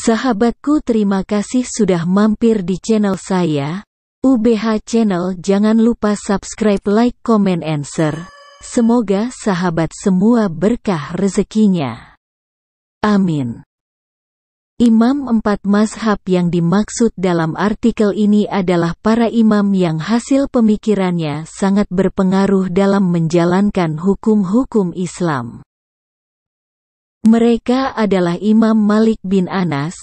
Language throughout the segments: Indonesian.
Sahabatku terima kasih sudah mampir di channel saya, UBH Channel jangan lupa subscribe like comment answer. Semoga sahabat semua berkah rezekinya. Amin. Imam empat mazhab yang dimaksud dalam artikel ini adalah para imam yang hasil pemikirannya sangat berpengaruh dalam menjalankan hukum-hukum Islam. Mereka adalah Imam Malik bin Anas,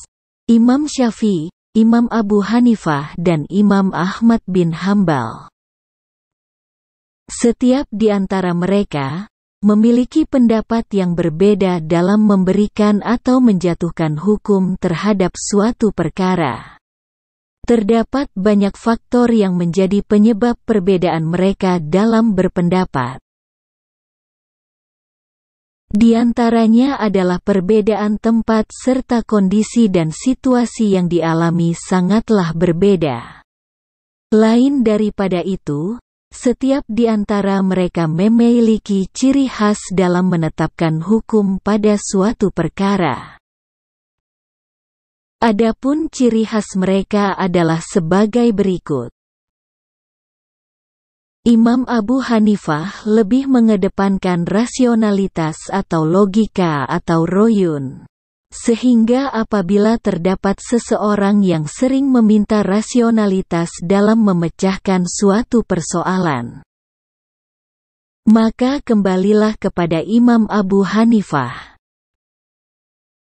Imam Syafi'i, Imam Abu Hanifah dan Imam Ahmad bin Hambal. Setiap di antara mereka, memiliki pendapat yang berbeda dalam memberikan atau menjatuhkan hukum terhadap suatu perkara. Terdapat banyak faktor yang menjadi penyebab perbedaan mereka dalam berpendapat. Di antaranya adalah perbedaan tempat serta kondisi dan situasi yang dialami sangatlah berbeda. Lain daripada itu, setiap di antara mereka memiliki ciri khas dalam menetapkan hukum pada suatu perkara. Adapun ciri khas mereka adalah sebagai berikut. Imam Abu Hanifah lebih mengedepankan rasionalitas atau logika atau royun. Sehingga apabila terdapat seseorang yang sering meminta rasionalitas dalam memecahkan suatu persoalan, maka kembalilah kepada Imam Abu Hanifah.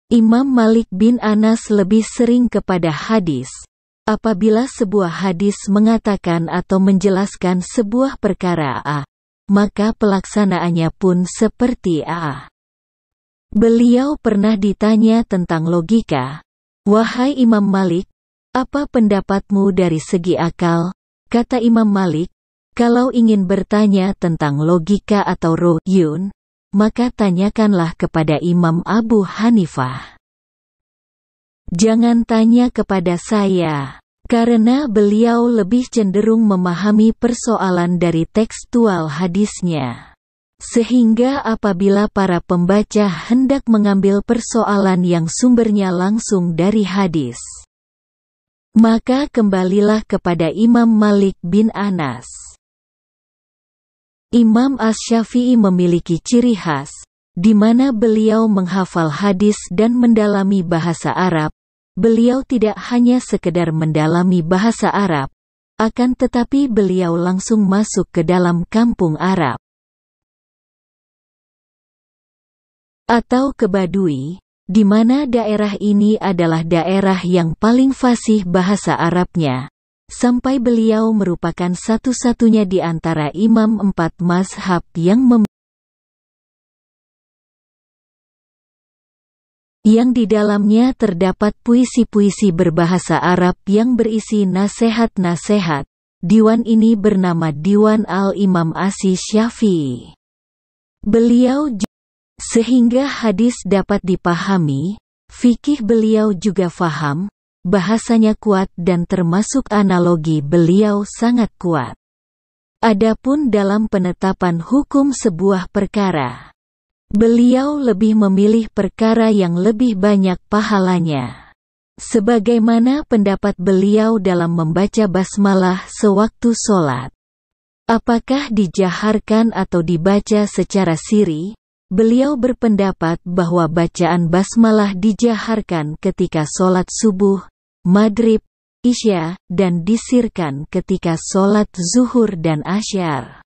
Imam Malik bin Anas lebih sering kepada hadis, Apabila sebuah hadis mengatakan atau menjelaskan sebuah perkara A, ah, maka pelaksanaannya pun seperti A. Ah. Beliau pernah ditanya tentang logika. Wahai Imam Malik, apa pendapatmu dari segi akal? Kata Imam Malik, kalau ingin bertanya tentang logika atau roh maka tanyakanlah kepada Imam Abu Hanifah. Jangan tanya kepada saya, karena beliau lebih cenderung memahami persoalan dari tekstual hadisnya. Sehingga apabila para pembaca hendak mengambil persoalan yang sumbernya langsung dari hadis, maka kembalilah kepada Imam Malik bin Anas. Imam Ash-Syafi'i memiliki ciri khas, di mana beliau menghafal hadis dan mendalami bahasa Arab, Beliau tidak hanya sekedar mendalami bahasa Arab, akan tetapi beliau langsung masuk ke dalam kampung Arab. atau ke Badui, di mana daerah ini adalah daerah yang paling fasih bahasa Arabnya. Sampai beliau merupakan satu-satunya di antara imam empat mazhab yang memiliki yang di dalamnya terdapat puisi-puisi berbahasa Arab yang berisi nasihat-nasihat. Diwan ini bernama Diwan Al-Imam Asy Syafi'i. Beliau sehingga hadis dapat dipahami, fikih beliau juga faham, bahasanya kuat dan termasuk analogi beliau sangat kuat. Adapun dalam penetapan hukum sebuah perkara, Beliau lebih memilih perkara yang lebih banyak pahalanya. Sebagaimana pendapat beliau dalam membaca basmalah sewaktu sholat. Apakah dijaharkan atau dibaca secara siri? Beliau berpendapat bahwa bacaan basmalah dijaharkan ketika sholat subuh, maghrib, isya, dan disirkan ketika sholat zuhur dan asyar.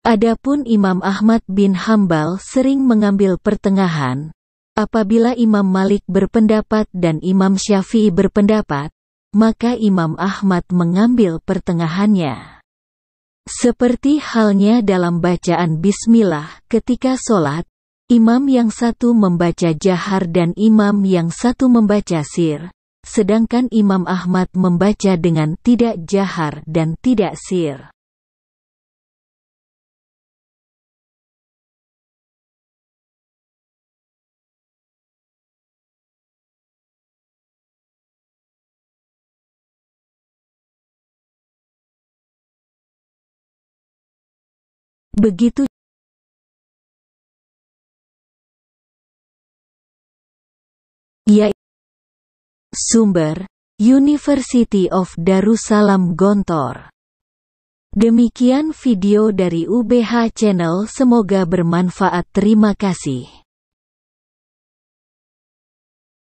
Adapun Imam Ahmad bin Hambal sering mengambil pertengahan. Apabila Imam Malik berpendapat dan Imam Syafi'i berpendapat, maka Imam Ahmad mengambil pertengahannya. Seperti halnya dalam bacaan bismillah ketika solat, imam yang satu membaca jahar dan imam yang satu membaca sir, sedangkan Imam Ahmad membaca dengan tidak jahar dan tidak sir. Begitu Ya. sumber University of Darussalam Gontor. Demikian video dari UBH Channel semoga bermanfaat terima kasih.